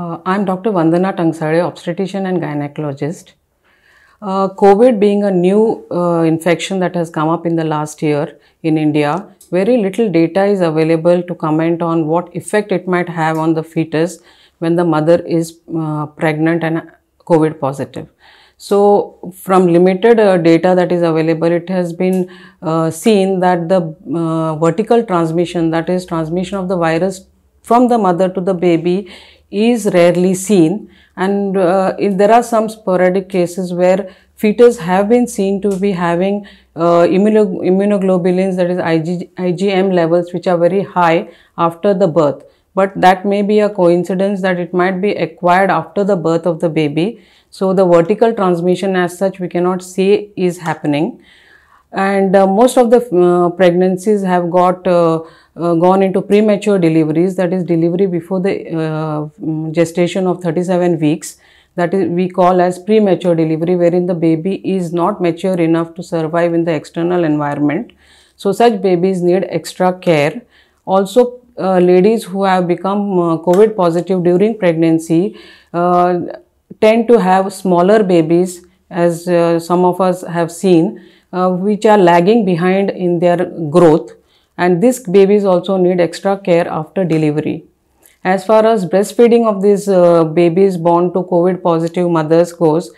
Uh, I'm Dr. Vandana Tangsare, obstetrician and gynecologist. Uh, COVID being a new uh, infection that has come up in the last year in India, very little data is available to comment on what effect it might have on the fetus when the mother is uh, pregnant and COVID positive. So, from limited uh, data that is available, it has been uh, seen that the uh, vertical transmission, that is transmission of the virus from the mother to the baby is rarely seen and uh, there are some sporadic cases where fetus have been seen to be having uh, immuno immunoglobulins that is IG IgM levels which are very high after the birth but that may be a coincidence that it might be acquired after the birth of the baby. So, the vertical transmission as such we cannot say is happening and uh, most of the uh, pregnancies have got uh, uh gone into premature deliveries that is delivery before the uh, mm, gestation of 37 weeks that is we call as premature delivery wherein the baby is not mature enough to survive in the external environment so such babies need extra care also uh, ladies who have become covid positive during pregnancy tend to have smaller babies as uh, some of us have seen, uh, which are lagging behind in their growth and these babies also need extra care after delivery. As far as breastfeeding of these uh, babies born to COVID positive mothers goes,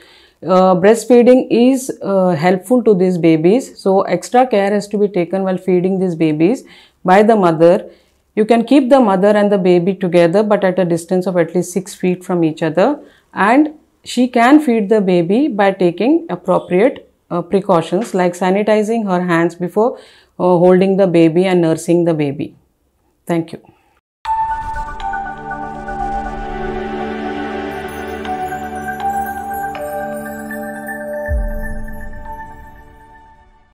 uh, breastfeeding is uh, helpful to these babies. So, extra care has to be taken while feeding these babies by the mother. You can keep the mother and the baby together but at a distance of at least 6 feet from each other and she can feed the baby by taking appropriate uh, precautions like sanitizing her hands before uh, holding the baby and nursing the baby. Thank you.